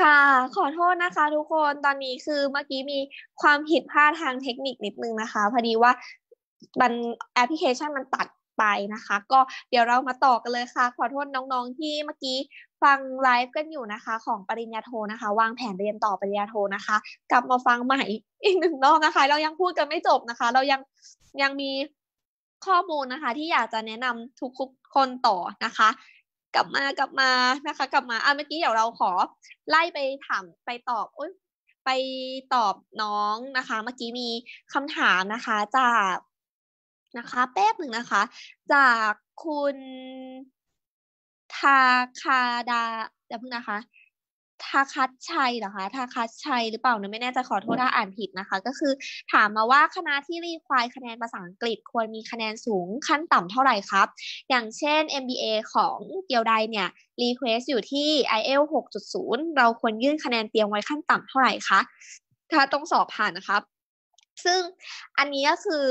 ค่ะ ขอโทษนะคะทุกคน ตอนนี้คือเมื่อกี้มีความผิดพลาดทางเทคนิคนิดนึงนะคะ พอดีว่ามันแอปพลิเคชันมันตัดไปนะคะ ก็เดี๋ยวเรามาต่อกันเลยค่ะ ขอโทษน้อง ๆ ที่เมื่อกี้ฟังไลฟ์กันอยู่นะคะ ของปริญญาโทนะคะ วางแผนเรียนต่อปริญญาโทนะคะ กลับมาฟังใหม่อีกหนึ่งรอบนะคะ เรายังพูดกันไม่จบนะคะ เรายังยังมีข้อมูลนะคะ ที่อยากจะแนะนำทุกคนต่อนะคะกลับมากลับมานะคะ กลับมา อ่ะเมื่อกี้เดี๋ยวเราขอ ไล่ไปถาม ไปตอบโอยไปตอบน้องนะคะ เมื่อกี้มีคำถามนะคะ จากนะคะ แป๊บหนึ่งนะคะ จากคุณ ทาคาดาเดี๋ยวพึ่งนะคะทาคัตชัยเหรอคะทาคัตชัยหรือเปล่าเนี่ยไม่แน่ใจขอโทษถ้าอ่านผิดนะคะ ก็คือถามมาว่าคณะที่รีควายคะแนนภาษาอังกฤษควรมีคะแนนสูงขั้นต่ำเท่าไหร่ครับ อย่างเช่น MBA ของเกียวไดเนี่ย รีเควสอยู่ที่ IEL 6.0 เราควรยื่นคะแนนเตรียมไว้ขั้นต่ำเท่าไหร่คะ ถ้าต้องสอบผ่านนะครับ ซึ่งอันนี้ก็คือ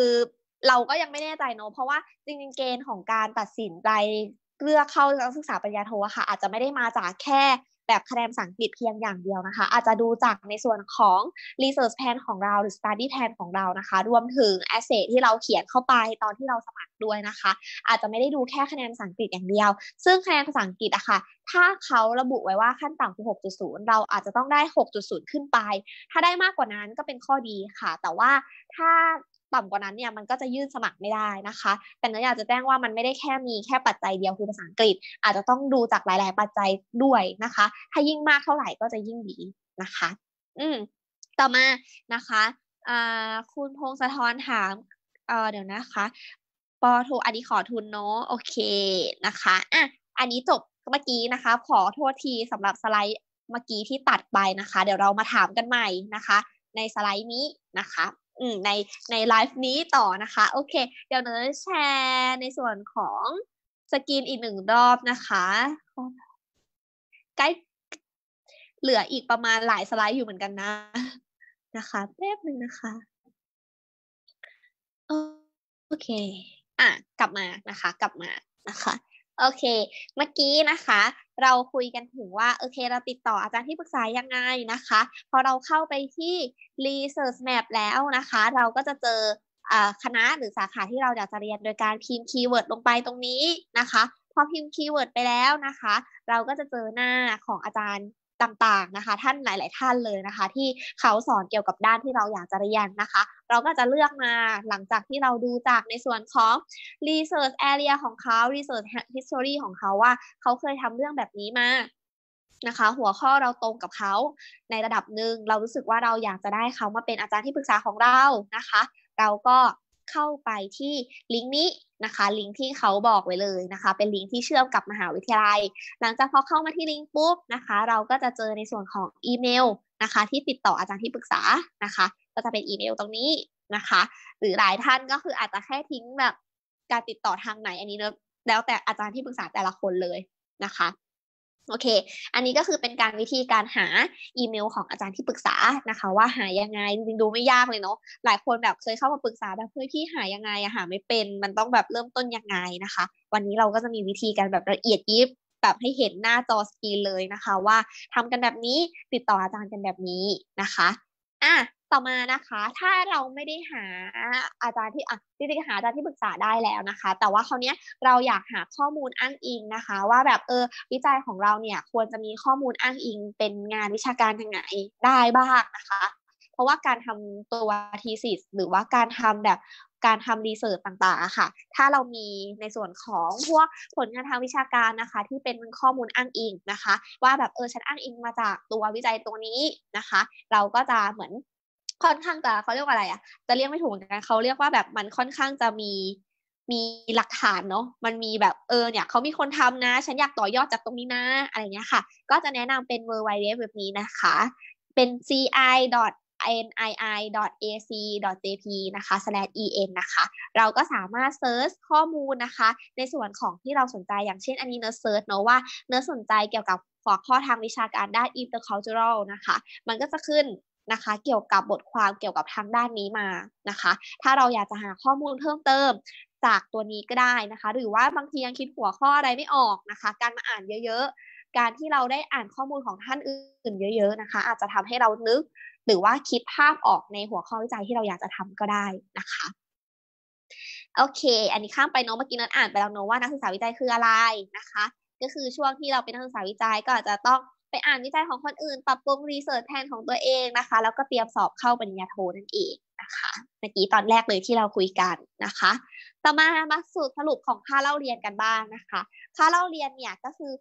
เราก็ยังไม่แน่ใจเนาะเพราะว่าจริงๆเกณฑ์ของการตัดสินใจเลือกเข้าการศึกษาปริญญาโทค่ะ อาจจะไม่ได้มาจากแค่แบบคะแนนภาษาอังกฤษเพียงอย่างเดียวนะคะ อาจจะดูจากในส่วนของ research plan ของเราหรือ study plan ของเรานะคะ รวมถึง a s s a y ที่เราเขียนเข้าไปตอนที่เราสมัครด้วยนะคะ อาจจะไม่ได้ดูแค่คะแนนภาษาอังกฤษอย่างเดียว ซึ่งคะแนนภาษาอังกฤษอะคะ่ะถ้าเขาระบุไว้ว่าขั้นต่ำคือ6.0 เราอาจจะต้องได้ 6.0 ขึ้นไป ถ้าได้มากกว่านั้นก็เป็นข้อดีค่ะ แต่ว่าถ้าต่ำกว่านั้นเนี่ย มันก็จะยื่นสมัครไม่ได้นะคะ แต่เนื้ออยากจะแจ้งว่ามันไม่ได้แค่มีแค่ปัจจัยเดียวคือภาษาอังกฤษ อาจจะต้องดูจากหลาย ๆ ปัจจัยด้วยนะคะ ถ้ายิ่งมากเท่าไหร่ก็จะยิ่งดีนะคะอืมต่อมานะคะคุณพงศธรถามเเดี๋ยวนะคะปอโทอันนี้ขอทุนเนาะโอเค นะคะอ่ะอันนี้จบเมื่อกี้นะคะ ขอโทษทีสำหรับสไลด์เมื่อกี้ที่ตัดไปนะคะ เดี๋ยวเรามาถามกันใหม่นะคะ ในสไลด์นี้นะคะในในไลฟ์นี้ต่อนะคะ โอเค เดี๋ยวเนยแชร์ในส่วนของสกินอีกหนึ่งรอบนะคะใกล้เหลืออีกประมาณหลายสไลด์อยู่เหมือนกันนะ นะคะแป๊บหนึ่งนะคะ โอเค อ่ะ กลับมานะคะ กลับมานะคะโอเค เมื่อกี้นะคะ เราคุยกันถึงว่าโอเคเราติดต่ออาจารย์ที่ปรึกษายังไงนะคะพอเราเข้าไปที่ Research Map แล้วนะคะ เราก็จะเจอคณะหรือสาขาที่เราอยากจะเรียนโดยการพิมพ์คีย์เวิร์ดลงไปตรงนี้นะคะพอพิมพ์คีย์เวิร์ดไปแล้วนะคะ เราก็จะเจอหน้าของอาจารย์ต่าง ๆ นะคะท่านหลาย ๆ ท่านเลยนะคะ ที่เขาสอนเกี่ยวกับด้านที่เราอยากจะเรียนนะคะ เราก็จะเลือกมาหลังจากที่เราดูจากในส่วนของ research area ของเขา research history ของเขาว่า เขาเคยทำเรื่องแบบนี้มานะคะ หัวข้อเราตรงกับเขาในระดับหนึ่งเรารู้สึกว่าเราอยากจะได้เขามาเป็นอาจารย์ที่ปรึกษาของเรานะคะ เราก็เข้าไปที่ลิงก์นี้นะคะ ลิงก์ที่เขาบอกไว้เลยนะคะ เป็นลิงก์ที่เชื่อมกับมหาวิทยาลัย หลังจากพอเข้ามาที่ลิงก์ปุ๊บนะคะ เราก็จะเจอในส่วนของอีเมลนะคะ ที่ติดต่ออาจารย์ที่ปรึกษานะคะ ก็จะเป็นอีเมลตรงนี้นะคะ หรือหลายท่านก็คืออาจจะแค่ทิ้งแบบ การติดต่อทางไหนอันนี้เนอะแล้วแต่อาจารย์ที่ปรึกษาแต่ละคนเลยนะคะโอเค อันนี้ก็คือเป็นการวิธีการหาอีเมลของอาจารย์ที่ปรึกษานะคะ ว่าหายังไงจริงดูไม่ยากเลยเนาะหลายคนแบบเคยเข้ามาปรึกษาแบบเฮ้ยพี่หายังไงอะหาไม่เป็น มันต้องแบบเริ่มต้นยังไงนะคะ วันนี้เราก็จะมีวิธีการแบบละเอียดยิบแบบให้เห็นหน้าจอสกรีนเลยนะคะ ว่าทำกันแบบนี้ติดต่ออาจารย์กันแบบนี้นะคะอ่ะต่อมานะคะ ถ้าเราไม่ได้หาอาจารย์ที่อ่ะจริงๆหาอาจารย์ที่ปรึกษาได้แล้วนะคะ แต่ว่าคราวนี้เราอยากหาข้อมูลอ้างอิงนะคะ ว่าแบบเออวิจัยของเราเนี่ยควรจะมีข้อมูลอ้างอิงเป็นงานวิชาการทางไหนได้บ้างนะคะ เพราะว่าการทำตัวทีสิสหรือว่าการทำแบบการทำรีเสิร์ชต่างๆค่ะ ถ้าเรามีในส่วนของพวกผลงานทางวิชาการนะคะที่เป็นข้อมูลอ้างอิงนะคะ ว่าแบบเออฉันอ้างอิงมาจากตัววิจัยตัวนี้นะคะเราก็จะเหมือนค่อนข้างจะเขาเรียกว่าอะไรอะจะเรียกไม่ถูกเหมือนกันเขาเรียกว่าแบบมันค่อนข้างจะมีมีหลักฐานเนาะมันมีแบบเออเนี่ยเขามีคนทำนะ ฉันอยากต่อยอดจากตรงนี้นะอะไรเงี้ยค่ะก็จะแนะนำเป็นเวอร์ไวเลสแบบนี้นะคะ เป็น ci nii.ac.jp นะคะ /en นะคะ เราก็สามารถเซิร์ชข้อมูลนะคะ ในส่วนของที่เราสนใจอย่างเช่นอันนี้เนื้อเซิร์ชเนาะว่าเนื้อสนใจเกี่ยวกับหัวข้อทางวิชาการด้าน intercultural นะคะมันก็จะขึ้นนะคะเกี่ยวกับบทความเกี่ยวกับทางด้านนี้มานะคะ ถ้าเราอยากจะหาข้อมูลเพิ่มเติมจากตัวนี้ก็ได้นะคะ หรือว่าบางทียังคิดหัวข้ออะไรไม่ออกนะคะ การมาอ่านเยอะๆการที่เราได้อ่านข้อมูลของท่านอื่นเยอะ ๆนะคะ อาจจะทำให้เรานึกหรือว่าคิดภาพออกในหัวข้อวิจัยที่เราอยากจะทำก็ได้นะคะโอเค อันนี้ข้ามไปเนาะเมื่อกี้นันอ่านไปแล้วเนาะว่านักศึกษาวิจัยคืออะไรนะคะ ก็คือช่วงที่เราเป็นนักศึกษาวิจัยก็อาจจะต้องไปอ่านวิจัยของคนอื่นปรับปรุงรีเสิร์ชแทนของตัวเองนะคะแล้วก็เตรียมสอบเข้าปริญญาโทนั่นเองนะคะเมื่อกี้ตอนแรกเลยที่เราคุยกันนะคะ ต่อมามาสู่สรุปของค่าเล่าเรียนกันบ้างนะคะ ค่าเล่าเรียนเนี่ยก็คือ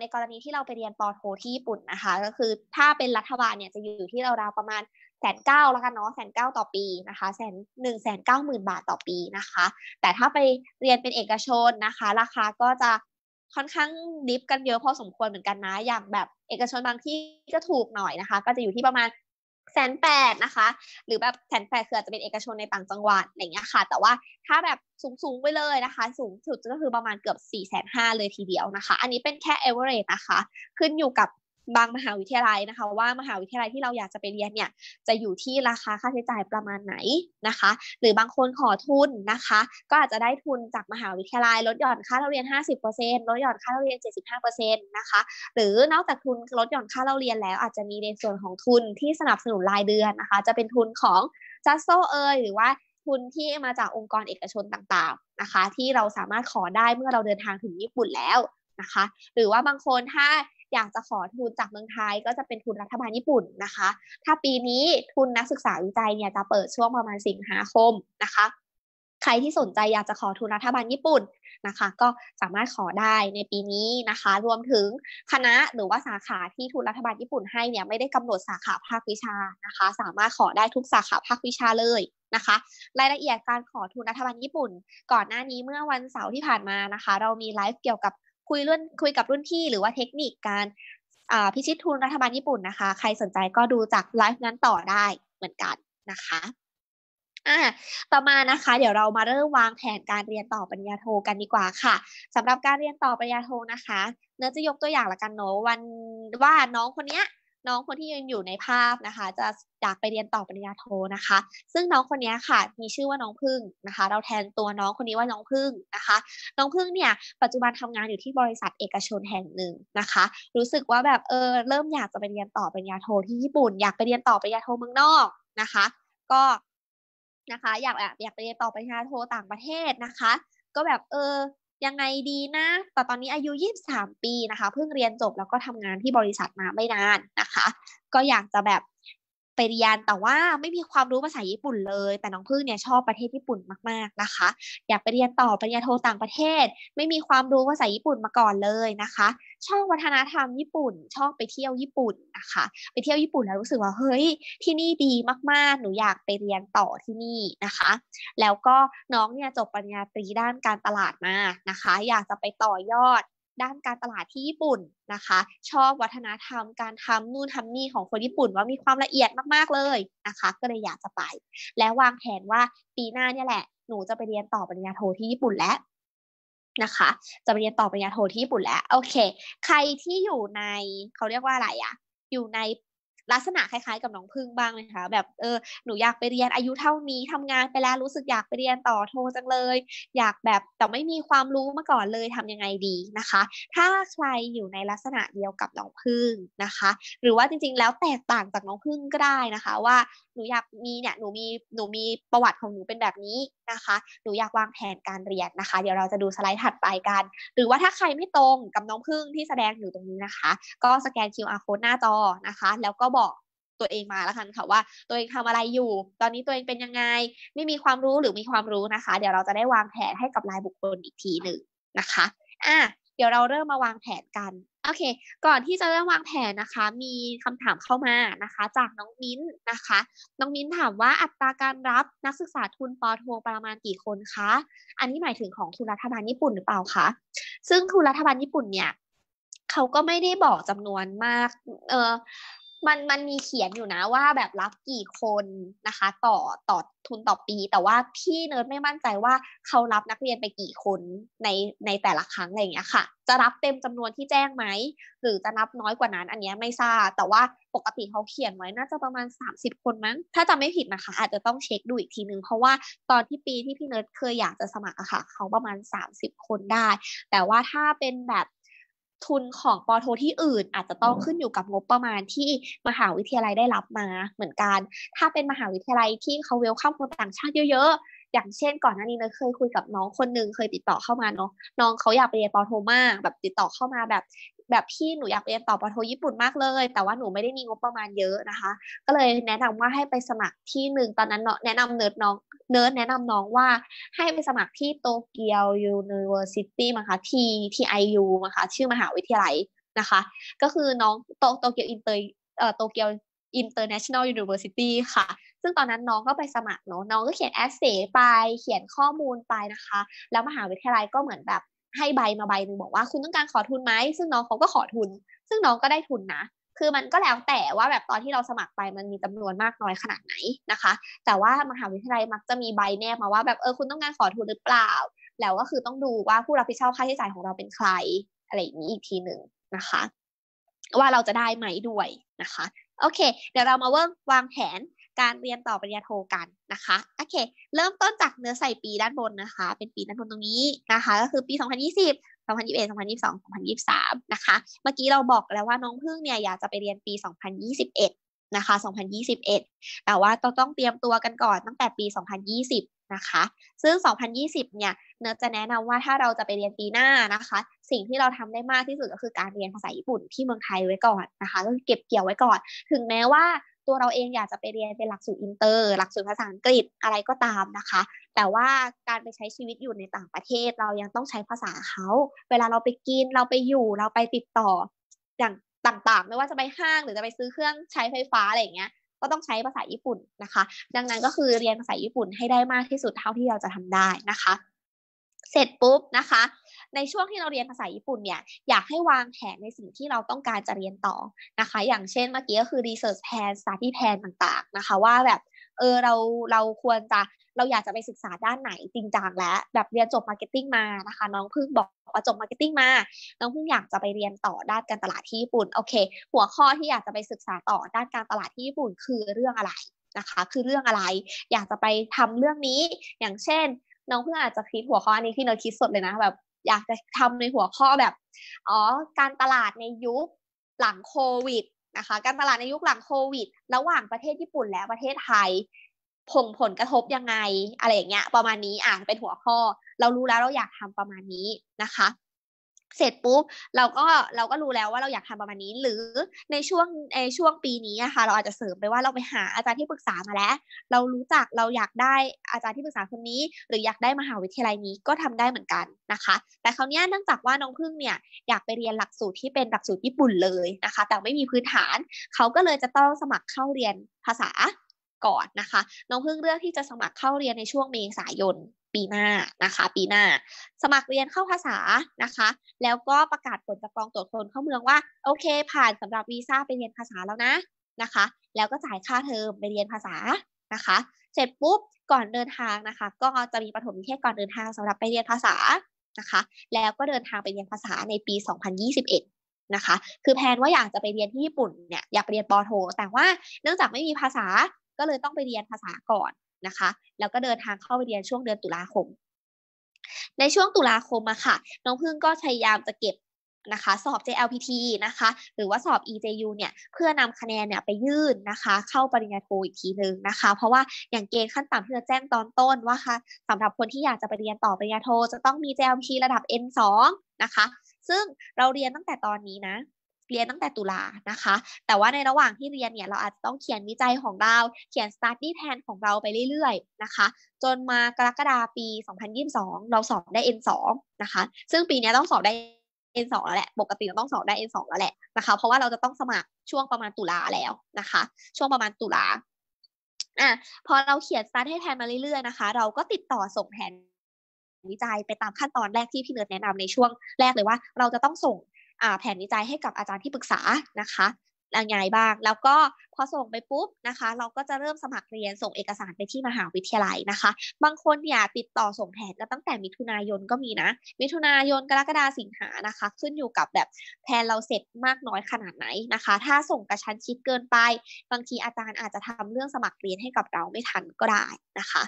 ในกรณีที่เราไปเรียนปอโทที่ญี่ปุ่นนะคะก็คือถ้าเป็นรัฐบาลเนี่ยจะอยู่ที่ราวๆประมาณแสนเก้าแล้วกันเนาะแสนเก้าต่อปีนะคะแสนหนึ่งแสนเก้าหมื่นบาทต่อปีนะคะ แต่ถ้าไปเรียนเป็นเอกชนนะคะราคาก็จะค่อนข้างดิฟกันเยอะพอสมควรเหมือนกันนะ อย่างแบบเอกชนบางที่ก็ถูกหน่อยนะคะ ก็จะอยู่ที่ประมาณแสนแปดนะคะ หรือแบบแสนแปดคืออาจจะเป็นเอกชนในต่างจังหวัดอะไรเงี้ยค่ะ แต่ว่าถ้าแบบสูงๆไปเลยนะคะ สูงสุดก็คือประมาณเกือบสี่แสนห้าเลยทีเดียวนะคะ อันนี้เป็นแค่เอเวอร์เรจนะคะ ขึ้นอยู่กับบางมหาวิทยาลัยนะคะว่ามหาวิทยาลัยที่เราอยากจะไปเรียนเนี่ยจะอยู่ที่ราคาค่าใช้จ่ายประมาณไหนนะคะ หรือบางคนขอทุนนะคะ ก็อาจจะได้ทุนจากมหาวิทยาลัย ลดหย่อนค่าเราเรียน 50%ลดหย่อนค่าเราเรียน 75%นะคะหรือนอกจากทุนลดหย่อนค่าเราเรียนแล้ว อาจจะมีในส่วนของทุนที่สนับสนุนรายเดือนนะคะ จะเป็นทุนของจัสโซเอยหรือว่าทุนที่มาจากองค์กรเอกชนต่างๆนะคะที่เราสามารถขอได้เมื่อเราเดินทางถึงญี่ปุ่นแล้วนะคะ หรือว่าบางคนถ้าอยากจะขอทุนจากเมืองไทยก็จะเป็นทุนรัฐบาลญี่ปุ่นนะคะ ถ้าปีนี้ทุนนักศึกษาวิจัยเนี่ยจะเปิดช่วงประมาณสิงหาคมนะคะ ใครที่สนใจอยากจะขอทุนรัฐบาลญี่ปุ่นนะคะก็สามารถขอได้ในปีนี้นะคะ รวมถึงคณะหรือว่าสาขาที่ทุนรัฐบาลญี่ปุ่นให้เนี่ยไม่ได้กำหนดสาขาภาควิชานะคะ สามารถขอได้ทุกสาขาภาควิชาเลยนะคะ รายละเอียดการขอทุนรัฐบาลญี่ปุ่น ก่อนหน้านี้เมื่อวันเสาร์ที่ผ่านมานะคะ เรามีไลฟ์เกี่ยวกับคุยรุ่นคุยกับรุ่นพี่หรือว่าเทคนิคการพิชิตทุน รัฐบาลญี่ปุ่นนะคะ ใครสนใจก็ดูจากไลฟ์นั้นต่อได้เหมือนกันนะคะอ่าต่อมานะคะ เดี๋ยวเรามาเริ่มวางแผนการเรียนต่อปริญญาโทกันดีกว่าค่ะ สำหรับการเรียนต่อปริญญาโทนะคะ เนื้อจะยกตัวอย่างละกันเนาะวันว่าน้องคนเนี้ยน้องคนที่ยืนอยู่ในภาพนะคะ จะอยากไปเรียนต่อปริญญาโทนะคะ ซึ่งน้องคนนี้ค่ะ มีชื่อว่าน้องพึ่งนะคะ เราแทนตัวน้องคนนี้ว่าน้องพึ่งนะคะ น้องพึ่งเนี่ย ปัจจุบันทำงานอยู่ที่บริษัทเอกชนแห่งหนึ่งนะคะ รู้สึกว่าแบบเออเริ่มอยากจะไปเรียนต่อปริญญาโทที่ญี่ปุ่น อยากไปเรียนต่อปริญญาโทเมืองนอกนะคะ ก็นะคะ อยากอยากไปเรียนต่อปริญญาโทต่างประเทศนะคะ ก็แบบเออยังไงดีนะ แต่ตอนนี้อายุ 23 ปีนะคะ เพิ่งเรียนจบ แล้วก็ทำงานที่บริษัทมาไม่นานนะคะ ก็อยากจะแบบไปเรียนแต่ว่าไม่มีความรู้ภาษาญี่ปุ่นเลย แต่น้องพึ่งเนี่ยชอบประเทศญี่ปุ่นมาก ๆนะคะ อยากไปเรียนต่อปริญญาโทต่างประเทศ ไม่มีความรู้ภาษาญี่ปุ่นมาก่อนเลยนะคะ ชอบวัฒนธรรมญี่ปุ่น ชอบไปเที่ยวญี่ปุ่นนะคะ ไปเที่ยวญี่ปุ่นแล้วรู้สึกว่าเฮ้ย ที่นี่ดีมากๆ หนูอยากไปเรียนต่อที่นี่นะคะ แล้วก็น้องเนี่ยจบปริญญาตรีด้านการตลาดมานะคะ อยากจะไปต่อยอดด้านการตลาดที่ญี่ปุ่นนะคะ ชอบวัฒนธรรมการทำนู่นทำนี่ของคนญี่ปุ่นว่ามีความละเอียดมากๆเลยนะคะ ก็เลยอยากจะไป และวางแผนว่าปีหน้าเนี่ยแหละ หนูจะไปเรียนต่อปริญญาโทที่ญี่ปุ่นแล้วนะคะ จะไปเรียนต่อปริญญาโทที่ญี่ปุ่นแล้วโอเค ใครที่อยู่ในเขาเรียกว่าอะไรอะอยู่ในลักษณะคล้ายๆ กับน้องพึ่งบ้างไหมคะ แบบเออหนูอยากไปเรียนอายุเท่านี้ทำงานไปแล้วรู้สึกอยากไปเรียนต่อโทจังเลย อยากแบบ แต่ไม่มีความรู้มาก่อนเลยทำยังไงดีนะคะ ถ้าใครอยู่ในลักษณะเดียวกับน้องพึ่งนะคะ หรือว่าจริงๆ แล้วแตกต่างจากน้องพึ่งก็ได้นะคะ ว่าหนูอยากมีเนี่ยหนูมี หนูมีประวัติของหนูเป็นแบบนี้นะคะ หนูอยากวางแผนการเรียนนะคะเดี๋ยวเราจะดูสไลด์ถัดไปกัน หรือว่าถ้าใครไม่ตรงกับน้องพึ่งที่แสดงอยู่ตรงนี้นะคะ ก็สแกน QR code หน้าจอนะคะ แล้วก็บอกอกตัวเองมาแล้วกันค่ะว่าตัวเองทำอะไรอยู่ ตอนนี้ตัวเองเป็นยังไงไม่มีความรู้หรือมีความรู้นะคะ เดี๋ยวเราจะได้วางแผนให้กับรายบุคคลอีกทีหนึ่งนะคะ อ่ะเดี๋ยวเราเริ่มมาวางแผนกัน โอเค ก่อนที่จะเริ่มวางแผนนะคะ มีคำถามเข้ามานะคะ จากน้องมิ้นนะคะ น้องมิ้นถามว่าอัตราการรับนักศึกษาทุนปโทประมาณกี่คนคะ อันนี้หมายถึงของทุนรัฐบาลญี่ปุ่นหรือเปล่าคะซึ่งทุนรัฐบาลญี่ปุ่นเนี่ยเขาก็ไม่ได้บอกจำนวนมากเออมันมันมีเขียนอยู่นะว่าแบบรับกี่คนนะคะ ต่อต่อทุนต่อปี แต่ว่าพี่เนิร์ดไม่มั่นใจว่าเขารับนักเรียนไปกี่คนในในแต่ละครั้งอะไรอย่างเงี้ยค่ะ จะรับเต็มจำนวนที่แจ้งไหมหรือจะนับน้อยกว่านั้น อันเนี้ยไม่ทราบแต่ว่าปกติเขาเขียนไว้น่าจะประมาณ 30 คนมั้งถ้าจำไม่ผิดนะคะ อาจจะต้องเช็คดูอีกทีนึงเพราะว่าตอนที่ปีที่พี่เนิร์ดเคยอยากจะสมัครอะค่ะเขาประมาณ 30 คนได้ แต่ว่าถ้าเป็นแบบทุนของปอโทที่อื่นอาจจะต้องขึ้นอยู่กับงบประมาณที่มหาวิทยาลัยได้รับมา เหมือนกัน ถ้าเป็นมหาวิทยาลัยที่เขาเวลข้ามคนต่างชาติเยอะอย่างเช่นก่อนหน้านี้เนยเคยคุยกับน้องคนหนึ่งเคยติดต่อเข้ามาเนาะน้องเขาอยากไปเรียนปอโทมากแบบติดต่อเข้ามาแบบแบบพี่หนูอยากเรียนต่อปอโทญี่ปุ่นมากเลย แต่ว่าหนูไม่ได้มีงบประมาณเยอะนะคะ ก็เลยแนะนำว่าให้ไปสมัครที่หนึ่งตอนนั้นเนาะแนะนำเนิร์ดน้องเนิร์ดแนะนำน้องว่าให้ไปสมัครที่โตเกียวยูนิเวอร์ซิตี้มั้งคะทีทีไอยูมั้งคะ ชื่อมหาวิทยาลัยนะคะ ก็คือน้องโตโตเกียวอินเตอร์โตเกียวออินเตร์เนชั่นแนลยูนิเวอร์ซิตี้ค่ะซึ่งตอนนั้นน้องก็ไปสมัครเนาะน้องก็เขียนแอสเซไปเขียนข้อมูลไปนะคะแล้วมหาวิทยาลัยก็เหมือนแบบให้ใบมาใบหนึ่งบอกว่าคุณต้องการขอทุนไหมซึ่งน้องเขาก็ขอทุน ซึ่งน้องก็ได้ทุนนะ คือมันก็แล้วแต่ว่าแบบตอนที่เราสมัครไปมันมีจำนวนมากน้อยขนาดไหนนะคะ แต่ว่ามหาวิทยาลัยมักจะมีใบแนบมาว่าแบบเออคุณต้องการขอทุนหรือเปล่า แล้วก็คือต้องดูว่าผู้รับผิดชอบค่าใช้จ่ายของเราเป็นใคร อะไรอย่างนี้อีกทีหนึ่งนะคะว่าเราจะได้ไหมด้วยนะคะ โอเค เดี๋ยวเรามาเวิร์กวางแผนการเรียนต่อปริญญาโทกันนะคะ โอเคเริ่มต้นจากเนื้อใส่ปีด้านบนนะคะ เป็นปีด้านบนตรงนี้นะคะก็คือปี 2020 2021 2022 2023นะคะเมื่อกี้เราบอกแล้วว่าน้องพึ่งเนี่ยอยากจะไปเรียนปี 2021 นะคะ 2021 แต่ว่าต้องเตรียมตัวกันก่อนตั้งแต่ปี 2020 นะคะ ซึ่ง 2020 เนี่ยเนื้อจะแนะนำว่าถ้าเราจะไปเรียนปีหน้านะคะ สิ่งที่เราทำได้มากที่สุดก็คือการเรียนภาษาญี่ปุ่นที่เมืองไทยไว้ก่อนนะคะก็เก็บเกี่ยวไว้ก่อน ถึงแม้ว่าตัวเราเองอยากจะไปเรียนเป็นหลักสูตรอินเตอร์ หลักสูตรภาษาอังกฤษอะไรก็ตามนะคะ แต่ว่าการไปใช้ชีวิตอยู่ในต่างประเทศเรายังต้องใช้ภาษาเขา เวลาเราไปกินเราไปอยู่เราไปติดต่ออย่างต่างๆ ไม่ว่าจะไปห้าง หรือจะไปซื้อเครื่องใช้ไฟฟ้าอะไรอย่างเงี้ยก็ต้องใช้ภาษาญี่ปุ่นนะคะ ดังนั้นก็คือเรียนภาษาญี่ปุ่นให้ได้มากที่สุดเท่าที่เราจะทำได้นะคะ เสร็จปุ๊บนะคะในช่วงที่เราเรียนภาษาญี่ปุ่นเนี่ยอยากให้วางแผนในสิ่งที่เราต้องการจะเรียนต่อนะคะ อย่างเช่นเมื่อกี้ก็คือ research plan study plan ต่างๆนะคะว่าแบบเออเราเราควรจะเราอยากจะไปศึกษาด้านไหนจริงจังแล้วแบบเรียนจบมาร์เก็ตติ้งมานะคะ น้องพึ่งบอกว่าจบมาร์เก็ตติ้งมา น้องพึ่งอยากจะไปเรียนต่อด้านการตลาดที่ญี่ปุ่นโอเคหัวข้อที่อยากจะไปศึกษาต่อด้านการตลาดที่ญี่ปุ่นคือเรื่องอะไรนะคะ คือเรื่องอะไร อยากจะไปทำเรื่องนี้อย่างเช่นน้องเพื่ออาจจะคิดหัวข้ออันนี้ที่เนยคิดสดเลยนะแบบอยากจะทำในหัวข้อแบบอ๋อการตลาดในยุคหลังโควิดนะคะการตลาดในยุคหลังโควิด ระหว่างประเทศญี่ปุ่นและประเทศไทยผงผลกระทบยังไง อะไรอย่างเงี้ย ประมาณนี้อ่านเป็นหัวข้อ เรารู้แล้วเราอยากทำประมาณนี้นะคะเสร็จปุ๊บเราก็เราก็รู้แล้วว่าเราอยากทำประมาณนี้หรือในช่วงในช่วงปีนี้อะค่ะเราอาจจะเสริมไปว่าเราไปหาอาจารย์ที่ปรึกษามาแล้ว เรารู้จักเราอยากได้อาจารย์ที่ปรึกษาคนนี้ หรืออยากได้มหาวิทยาลัยนี้ก็ทำได้เหมือนกันนะคะ แต่คราวนี้เนื่องจากว่าน้องพึ่งเนี่ยอยากไปเรียนหลักสูตรที่เป็นหลักสูตรญี่ปุ่นเลยนะคะ แต่ไม่มีพื้นฐานเขาก็เลยจะต้องสมัครเข้าเรียนภาษาก่อนนะคะน้องพึ่งเลือกที่จะสมัครเข้าเรียนในช่วงเมษายนปีหน้า นะคะ ปีหน้า สมัครเรียนเข้าภาษานะคะ แล้วก็ประกาศผลจากกองตรวจคนเข้าเมืองว่าโอเค ผ่านสำหรับวีซ่าไปเรียนภาษาแล้วนะนะคะ แล้วก็จ่ายค่าเทอมไปเรียนภาษานะคะ เสร็จปุ๊บก่อนเดินทางนะคะก็จะมีปฐมนิเทศก่อนเดินทางสำหรับไปเรียนภาษานะคะแล้วก็เดินทางไปเรียนภาษาในปี 2021 นะคะคือแพนว่าอยากจะไปเรียนที่ญี่ปุ่นเนี่ยอยากไปเรียนปโท แต่ว่าเนื่องจากไม่มีภาษาก็เลยต้องไปเรียนภาษาก่อนนะคะแล้วก็เดินทางเข้าไปเรียนช่วงเดือนตุลาคม ในช่วงตุลาคมอะค่ะ น้องพึ่งก็พยายามจะเก็บนะคะ สอบ JLPT นะคะ หรือว่าสอบ EJU เนี่ย เพื่อนำคะแนนเนี่ยไปยื่นนะคะ เข้าปริญญาโทอีกทีหนึ่งนะคะ เพราะว่าอย่างเกณฑ์ขั้นต่ำที่เราแจ้งตอนต้นว่าค่ะสำหรับคนที่อยากจะไปเรียนต่อปริญญาโท จะต้องมี JLPT ระดับ N2 นะคะ ซึ่งเราเรียนตั้งแต่ตอนนี้นะเรียนตั้งแต่ตุลานะคะ แต่ว่าในระหว่างที่เรียนเนี่ยเราอาจจะต้องเขียนวิจัยของเราเขียน study plan ของเราไปเรื่อยๆนะคะ จนมากรกฎาปี 2022 เราสอบได้ N2 นะคะ ซึ่งปีนี้ต้องสอบได้ N2 แล้วแหละปกติเราต้องสอบได้ N2 แล้วแหละนะคะเพราะว่าเราจะต้องสมัครช่วงประมาณตุลาแล้วนะคะ ช่วงประมาณตุลาอ่ะพอเราเขียนสร์ทให้แทนมาเรื่อยๆนะคะ เราก็ติดต่อส่งแผนวิจัยไปตามขั้นตอนแรกที่พี่เนิร์ดแนะนำในช่วงแรกเลยว่า เราจะต้องส่งแผนวิจัยให้กับอาจารย์ที่ปรึกษานะคะยังไงบ้าง แล้วก็พอส่งไปปุ๊บนะคะ เราก็จะเริ่มสมัครเรียนส่งเอกสารไปที่มหาวิทยาลัยนะคะ บางคนเนี่ยติดต่อส่งแผนก็ตั้งแต่มิถุนายนก็มีนะ มิถุนายน กรกฎาสิงหานะคะ ขึ้นอยู่กับแบบแผนเราเสร็จมากน้อยขนาดไหนนะคะ ถ้าส่งกระชั้นชิดเกินไป บางทีอาจารย์อาจจะทำเรื่องสมัครเรียนให้กับเราไม่ทันก็ได้นะคะ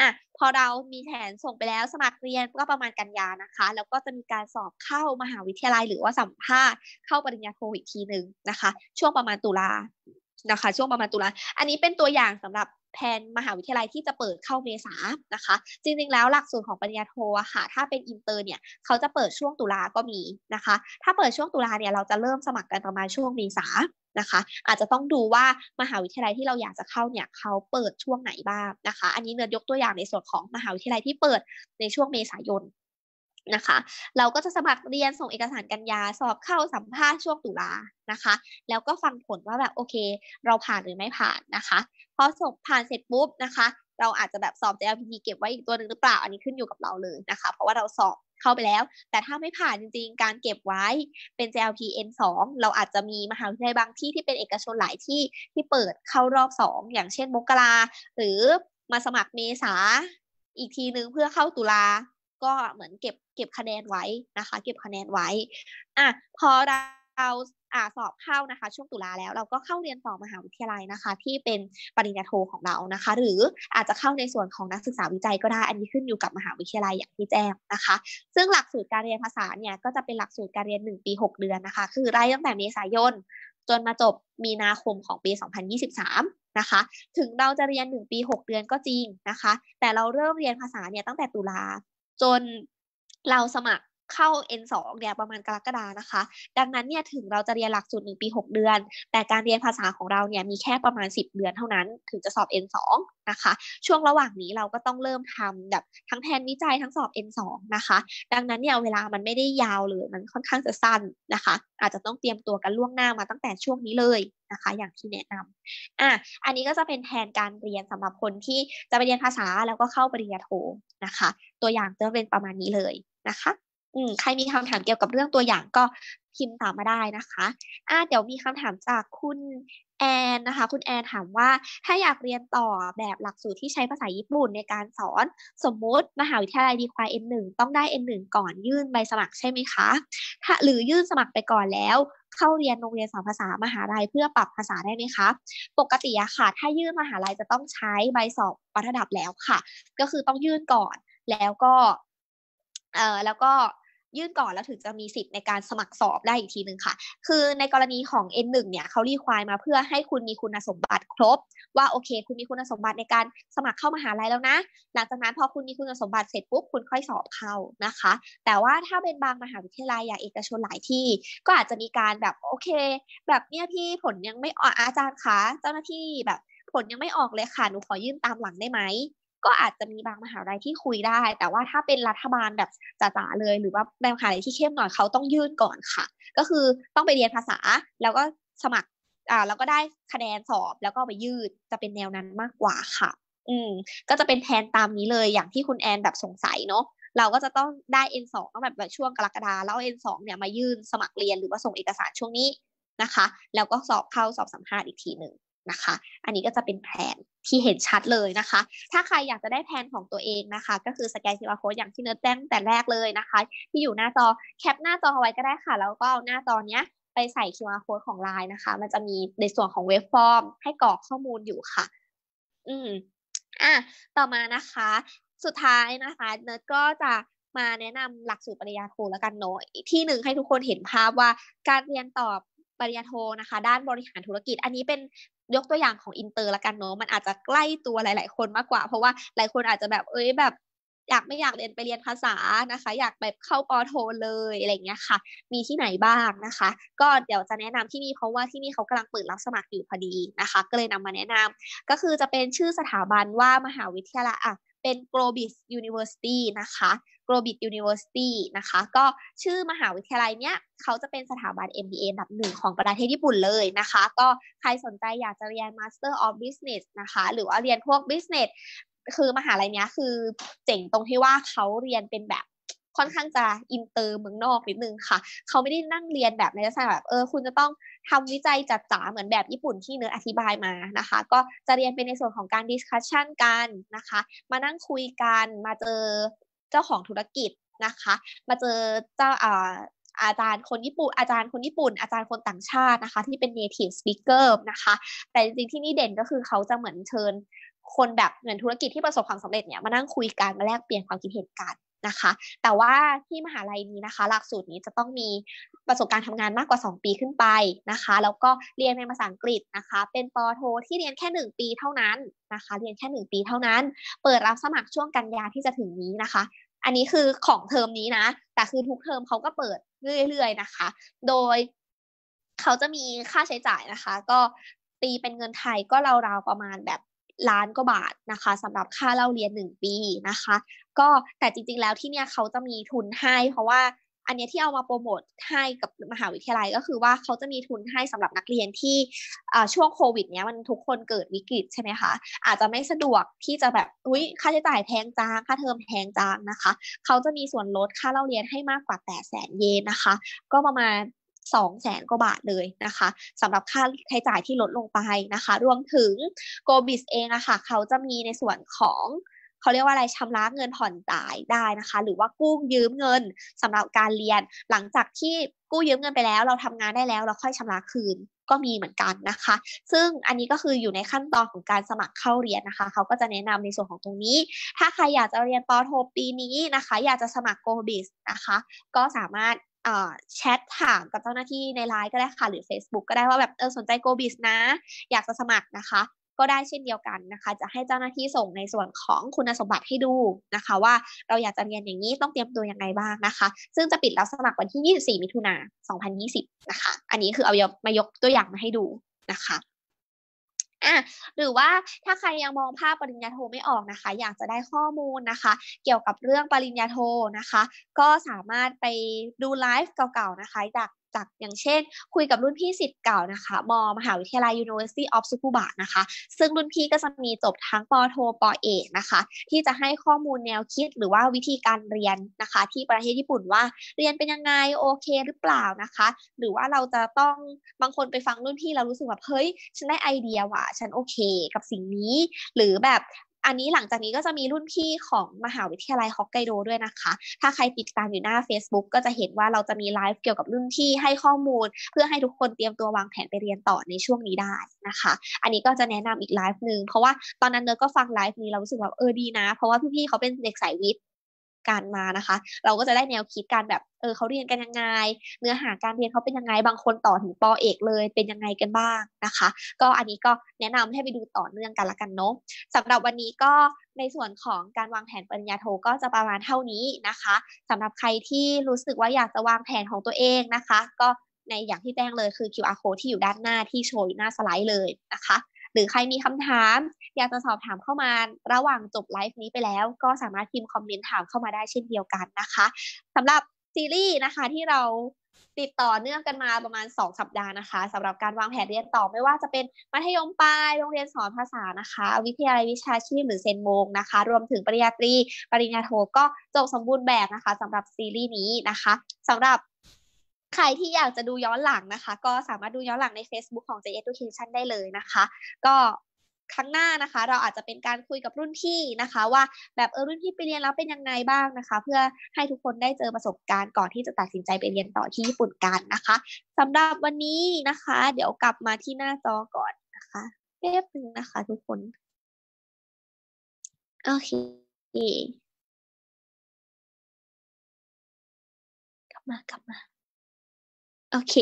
อ่ะพอเรามีแผนส่งไปแล้วสมัครเรียนก็ประมาณกันยานะคะ แล้วก็จะมีการสอบเข้ามหาวิทยาลัย หรือว่าสัมภาษณ์เข้าปริญญาโทอีกทีหนึ่งนะคะ ช่วงประมาณตุลานะคะ ช่วงประมาณตุลา อันนี้เป็นตัวอย่างสำหรับแผนมหาวิทยาลัยที่จะเปิดเข้าเมษานะคะ จริง ๆ แล้วหลักสูตรของปริญญาโทอะค่ะ ถ้าเป็นอินเตอร์เนี่ยเขาจะเปิดช่วงตุลาก็มีนะคะ ถ้าเปิดช่วงตุลาเนี่ยเราจะเริ่มสมัครกันประมาณช่วงเมษานะคะ อาจจะต้องดูว่ามหาวิทยาลัยที่เราอยากจะเข้าเนี่ย เขาเปิดช่วงไหนบ้างนะคะ อันนี้เนื้อยกตัวอย่างในส่วนของมหาวิทยาลัยที่เปิดในช่วงเมษายนนะคะ เราก็จะสมัครเรียนส่งเอกสารกันยาสอบเข้าสัมภาษณ์ช่วงตุลานะคะ แล้วก็ฟังผลว่าแบบโอเค เราผ่านหรือไม่ผ่านนะคะพอส่งผ่านเสร็จปุ๊บนะคะ เราอาจจะแบบสอบ JLPT เก็บไว้อีกตัวหนึ่งหรือเปล่า อันนี้ขึ้นอยู่กับเราเลยนะคะ เพราะว่าเราสอบเข้าไปแล้ว แต่ถ้าไม่ผ่านจริงๆ การเก็บไว้เป็น JLP N2 เราอาจจะมีมหาวิทยาลัยบางที่ที่เป็นเอกชนหลายที่ที่เปิดเข้ารอบ 2 อย่างเช่นมกราหรือมาสมัครเมษาอีกทีนึงเพื่อเข้าตุลา ก็เหมือนเก็บเก็บคะแนนไว้นะคะ เก็บคะแนนไว้อ่ะพอเราอ่าสอบเข้านะคะ ช่วงตุลาแล้ว เราก็เข้าเรียนต่อมหาวิทยาลัยนะคะ ที่เป็นปริญญาโทของเรานะคะ หรืออาจจะเข้าในส่วนของนักศึกษาวิจัยก็ได้อันนี้ขึ้นอยู่กับมหาวิทยาลัยอย่างที่แจ้งนะคะ ซึ่งหลักสูตรการเรียนภาษาเนี่ยก็จะเป็นหลักสูตรการเรียน1ปี 6 เดือนนะคะ คือไล่ตั้งแต่เมษายน จนมาจบมีนาคมของปี 2023 นะคะถึงเราจะเรียน1ปี 6 เดือนก็จริงนะคะ แต่เราเริ่มเรียนภาษาเนี่ยตั้งแต่ตุลาจนเราสมัครเข้า N2 เนี่ยประมาณกรกฎานะคะ ดังนั้นเนี่ยถึงเราจะเรียนหลักสูตร1ปี 6 เดือน แต่การเรียนภาษาของเราเนี่ยมีแค่ประมาณ 10เดือนเท่านั้น ถึงจะสอบ N2 นะคะช่วงระหว่างนี้เราก็ต้องเริ่มทำแบบทั้งแทนวิจัยทั้งสอบ N2 นะคะ ดังนั้นเนี่ยเวลามันไม่ได้ยาวเลย มันค่อนข้างจะสั้นนะคะ อาจจะต้องเตรียมตัวกันล่วงหน้ามาตั้งแต่ช่วงนี้เลยนะคะ อย่างที่แนะนำอ่ะอันนี้ก็จะเป็นแทนการเรียนสำหรับคนที่จะไปเรียนภาษาแล้วก็เข้าปริญญาโทนะคะ ตัวอย่างจะเป็นประมาณนี้เลยนะคะอืมใครมีคำถามเกี่ยวกับเรื่องตัวอย่างก็พิมพ์ถามมาได้นะคะอ่าเดี๋ยวมีคำถามจากคุณแอนนะคะ คุณแอนถามว่าถ้าอยากเรียนต่อแบบหลักสูตรที่ใช้ภาษาญี่ปุ่นในการสอนสมมุติ มหาวิทยาลัยดีควาย N1 ต้องได้ N1 ก่อนยื่นใบสมัครใช่ไหมคะถ้าหรือยื่นสมัครไปก่อนแล้ว เข้าเรียนโรงเรียนสอนภาษามหาลัยเพื่อปรับภาษาได้ไหมคะ ปกติอะค่ะถ้ายื่นมหาลัยจะต้องใช้ใบสอบประดับแล้วค่ะ ก็คือต้องยื่นก่อนแล้วก็เอ่อแล้วก็ยื่นก่อนแล้วถึงจะมีสิทธิ์ในการสมัครสอบได้อีกทีหนึ่งค่ะ คือในกรณีของ N1 เนี่ยเขารีควายมาเพื่อให้คุณมีคุณสมบัติครบ ว่าโอเค คุณมีคุณสมบัติในการสมัครเข้ามหาลัยแล้วนะ หลังจากนั้นพอคุณมีคุณสมบัติเสร็จปุ๊บคุณค่อยสอบเข้านะคะ แต่ว่าถ้าเป็นบางมหาวิทยาลัยอย่างเอกชนหลายที่ ก็อาจจะมีการแบบโอเค แบบเนี้ยพี่ผลยังไม่ออกอาจารย์คะ เจ้าหน้าที่แบบผลยังไม่ออกเลยค่ะหนูขอยื่นตามหลังได้ไหมก็อาจจะมีบางมหาวิทยาลัยที่คุยได้ แต่ว่าถ้าเป็นรัฐบาลแบบจ๋าๆเลย หรือว่าในมหาวิทยาลัยที่เข้มหน่อยเขาต้องยื่นก่อนค่ะ ก็คือต้องไปเรียนภาษา แล้วก็สมัครอ่าแล้วก็ได้คะแนนสอบ แล้วก็ไปยื่น จะเป็นแนวนั้นมากกว่าค่ะ อืม ก็จะเป็นแทนตามนี้เลย อย่างที่คุณแอนแบบสงสัยเนาะ เราก็จะต้องได้ N2 ต้องแบบช่วงกรกฎาแล้ว N2 เนี่ยมายื่นสมัครเรียน หรือว่าส่งเอกสารช่วงนี้นะคะ แล้วก็สอบเข้าสอบสัมภาษณ์อีกทีหนึ่งนะคะ อันนี้ก็จะเป็นแผนที่เห็นชัดเลยนะคะ ถ้าใครอยากจะได้แผนของตัวเองนะคะ ก็คือสแกน QR code อย่างที่เนิร์แจ้งแต่แรกเลยนะคะ ที่อยู่หน้าจอ แคปหน้าจอไว้ก็ได้ค่ะ แล้วก็เอาหน้าจอเนี้ยไปใส่ QR code ของไลน์นะคะ มันจะมีในส่วนของเวฟฟอร์ม ให้กรอกข้อมูลอยู่ค่ะ อืมอ่ะ ต่อมานะคะ สุดท้ายนะคะ เนิร์ดก็จะมาแนะนำหลักสูตรปริญญาโทแล้วกันเนาะที่หนึ่งให้ทุกคนเห็นภาพว่าการเรียนต่อปริญญาโทนะคะ ด้านบริหารธุรกิจ อันนี้เป็นยกตัวอย่างของอินเตอร์ละกันเนาะมันอาจจะใกล้ตัวหลายๆ คนมากกว่า เพราะว่าหลายคนอาจจะแบบเอ้ยแบบ อยากไม่อยากเรียนไปเรียนภาษานะคะ อยากแบบเข้าปอโทเลย อะไรเงี้ยค่ะ มีที่ไหนบ้างนะคะ ก็เดี๋ยวจะแนะนำที่นี่เพราะว่าที่นี่เขากำลังเปิดรับสมัครอยู่พอดีนะคะ ก็เลยนำมาแนะนำ ก็คือจะเป็นชื่อสถาบันว่ามหาวิทยาลัยอ่ะเป็น Globis University นะคะ g r o b i t University นะคะ ก็ชื่อมหาวิทยาลัยเนี้ย เขาจะเป็นสถาบัน MBA อันดับหนึ่งของประเทศญี่ปุ่นเลยนะคะ ก็ใครสนใจอยากจะเรียน Master of Business นะคะ หรือว่าเรียนพวก Business คือมหาลัยเนี้ยคือเจ๋งตรงที่ว่าเขาเรียนเป็นแบบค่อนข้างจะอินเตอร์เมืองนอกนิดนึงค่ะ เขาไม่ได้นั่งเรียนแบบในลักษณะแบบเออคุณจะต้องทำวิจัยจัดจ๋าเหมือนแบบญี่ปุ่นที่เนื้ออธิบายมานะคะ ก็จะเรียนเป็นในส่วนของการดิสคัชชันกันนะคะ มานั่งคุยกันมาเจอจ้าของธุรกิจนะคะ มาเจอเจ้าอ่าอาจารย์คนญี่ปุ่นอาจารย์คนญี่ปุ่น อาจารย์คนต่างชาตินะคะ ที่เป็น native speaker นะคะแต่จริงๆ ที่นี่เด่นก็คือเขาจะเหมือนเชิญคนแบบเหมือนธุรกิจที่ประสบความสำเร็จเนี่ย มานั่งคุยกันมาแลกเปลี่ยนความคิดเห็นกันนะคะแต่ว่าที่มหาลัยนี้นะคะ หลักสูตรนี้จะต้องมีประสบการณ์ทำงานมากกว่า 2 ปีขึ้นไปนะคะแล้วก็เรียนในภาษาอังกฤษนะคะ เป็นปโทที่เรียนแค่1ปีเท่านั้นนะคะ เรียนแค่ 1 ปีเท่านั้น เปิดรับสมัครช่วงกันยาที่จะถึงนี้นะคะ อันนี้คือของเทอมนี้นะ แต่คือทุกเทอมเขาก็เปิดเรื่อย ๆนะคะ โดยเขาจะมีค่าใช้จ่ายนะคะ ก็ตีเป็นเงินไทยก็ราวๆประมาณแบบล้านกว่าบาทนะคะสำหรับค่าเล่าเรียน1ปีนะคะ ก็แต่จริงๆแล้วที่เนี่ยเขาจะมีทุนให้เพราะว่าอันนี้ที่เอามาโปรโมทให้กับมหาวิทยาลัยก็คือว่าเขาจะมีทุนให้สำหรับนักเรียนที่ช่วงโควิดเนี้ยมันทุกคนเกิดวิกฤตใช่ไหมคะอาจจะไม่สะดวกที่จะแบบอุ้ยค่าใช้จ่ายแพงจางค่าเทอมแพงจางนะคะเขาจะมีส่วนลดค่าเล่าเรียนให้มากกว่า8 0 0 0 0 0เยนนะคะ ก็ประมาณ2แสนกว่าบาทเลยนะคะสำหรับค่าใช้จ่ายที่ลดลงไปนะคะรวมถึงโกบิสเองอะคะ่ะเขาจะมีในส่วนของ เขาเรียกว่าอะไรชำระเงินผ่อนจ่ายได้นะคะ หรือว่ากู้ยืมเงิน สำหรับการเรียน หลังจากที่กู้ยืมเงินไปแล้ว เราทำงานได้แล้ว เราค่อยชำระคืนก็มีเหมือนกันนะคะ ซึ่งอันนี้ก็คืออยู่ในขั้นตอนของการสมัครเข้าเรียนนะคะ เขาก็จะแนะนำในส่วนของตรงนี้ ถ้าใครอยากจะเรียนปโท ปีนี้นะคะ อยากจะสมัครโกบิสนะคะก็สามารถแชทถามกับเจ้าหน้าที่ในไลน์ก็ได้ค่ะ หรือ Facebook ก็ได้ว่าแบบเออสนใจโกบิสนะอยากจะสมัครนะคะ ก็ได้เช่นเดียวกันนะคะ จะให้เจ้าหน้าที่ส่งในส่วนของคุณสมบัติให้ดูนะคะ ว่าเราอยากจะเรียนอย่างนี้ต้องเตรียมตัวยังไงบ้างนะคะ ซึ่งจะปิดรับสมัครวันที่ 24 มิถุนา2020 นะคะอันนี้คือเอามายกตัวอย่างมาให้ดูนะคะอ่ะ หรือว่าถ้าใครยังมองภาพปริญญาโทไม่ออกนะคะ อยากจะได้ข้อมูลนะคะ เกี่ยวกับเรื่องปริญญาโทนะคะ ก็สามารถไปดูไลฟ์เก่าๆนะคะจากากอย่างเช่น คุยกับรุ่นพี่สิทธิ์เก่านะคะมมหาวิทยาลัย University of Tsukuba นะคะซึ่งรุ่นพี่ก็จะมีจบทั้งปโทปเอกนะคะ ที่จะให้ข้อมูลแนวคิดหรือว่าวิธีการเรียนนะคะที่ประเทศญี่ปุ่นว่า เรียนเป็นยังไงโอเค หรือเปล่านะคะ หรือว่าเราจะต้องบางคนไปฟังรุ่นพี่เรารู้สึกแบบเฮ้ยฉันได้ไอเดียว่ะฉันโอเค กับสิ่งนี้ หรือแบบอันนี้หลังจากนี้ก็จะมีรุ่นพี่ของมหาวิทยาลัยฮอกไกโดด้วยนะคะ ถ้าใครติดตามอยู่หน้า Facebook ก็จะเห็นว่าเราจะมีไลฟ์เกี่ยวกับรุ่นพี่ให้ข้อมูล เพื่อให้ทุกคนเตรียมตัววางแผนไปเรียนต่อในช่วงนี้ได้นะคะ อันนี้ก็จะแนะนำอีกไลฟ์หนึ่งเพราะว่าตอนนั้นเนอก็ฟังไลฟ์นี้เรารู้สึกว่าเออดีนะ เพราะว่าพี่ๆเขาเป็นเด็กสายวิทย์การมานะคะ เราก็จะได้แนวคิดการแบบ เออเขาเรียนกันยังไง เนื้อหาการเรียนเขาเป็นยังไง บางคนต่อถึงปอเอกเลย เป็นยังไงกันบ้างนะคะ ก็อันนี้ก็แนะนำให้ไปดูต่อเนื่องกันละกันเนาะสำหรับวันนี้ก็ในส่วนของการวางแผนปริญญาโทก็จะประมาณเท่านี้นะคะ สำหรับใครที่รู้สึกว่าอยากจะวางแผนของตัวเองนะคะ ก็ในอย่างที่แจ้งเลยคือ QR code ที่อยู่ด้านหน้าที่โชว์อยู่หน้าสไลด์เลยนะคะรือใครมีคำถาม อยากจะสอบถามเข้ามา ระหว่างจบไลฟ์นี้ไปแล้วก็สามารถพิมพ์คอมเมนต์ถามเข้ามาได้เช่นเดียวกันนะคะสำหรับซีรีส์นะคะที่เราติดต่อเนื่องกันมาประมาณ2 สัปดาห์นะคะ สำหรับการวางแผนเรียนต่อ ไม่ว่าจะเป็นมัธยมปลายโรงเรียนสอนภาษานะคะ วิทยาลัยวิชาชีพหรือเซนโมงนะคะรวมถึงปริญญาตรีปริญญาโทก็จบสมบูรณ์แบบนะคะ สำหรับซีรีส์นี้นะคะสำหรับใครที่อยากจะดูย้อนหลังนะคะ ก็สามารถดูย้อนหลังใน Facebook ของ J Education ได้เลยนะคะ ก็ครั้งหน้านะคะ เราอาจจะเป็นการคุยกับรุ่นพี่นะคะ ว่าแบบเออรุ่นพี่ไปเรียนแล้วเป็นยังไงบ้างนะคะ เพื่อให้ทุกคนได้เจอประสบการณ์ก่อนที่จะตัดสินใจไปเรียนต่อที่ญี่ปุ่นกันนะคะสำหรับวันนี้นะคะ เดี๋ยวกลับมาที่หน้าจอก่อนนะคะแป๊บนึงนะคะ ทุกคนโอเคกลับมากลับมาโอเค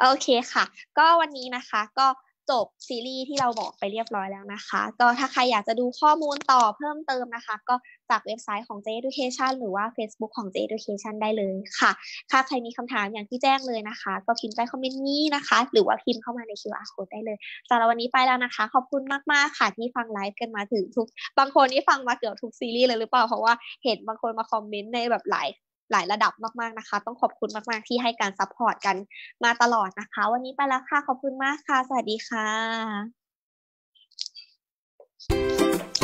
โอเคค่ะ ก็วันนี้นะคะก็จบซีรีส์ที่เราบอกไปเรียบร้อยแล้วนะคะก็ถ้าใครอยากจะดูข้อมูลต่อเพิ่มเติมนะคะ ก็จากเว็บไซต์ของ J Education หรือว่า Facebook ของ J Education ได้เลยค่ะ ถ้าใครมีคำถามอย่างที่แจ้งเลยนะคะ ก็พิมพ์ใต้คอมเมนต์นี้นะคะ หรือว่าพิมพ์เข้ามาใน QR code ได้เลยสำหรับวันนี้ไปแล้วนะคะ ขอบคุณมาก ๆ ค่ะที่ฟังไลฟ์กันมาถึงทุก บางคนที่ฟังมาเกือบทุกซีรีส์เลยหรือเปล่าเพราะว่าเห็นบางคนมาคอมเมนต์ในแบบหลายหลายระดับมาก ๆ นะคะ ต้องขอบคุณมาก ๆ ที่ให้การซัพพอร์ตกันมาตลอดนะคะ วันนี้ไปแล้วค่ะ ขอบคุณมากค่ะ สวัสดีค่ะ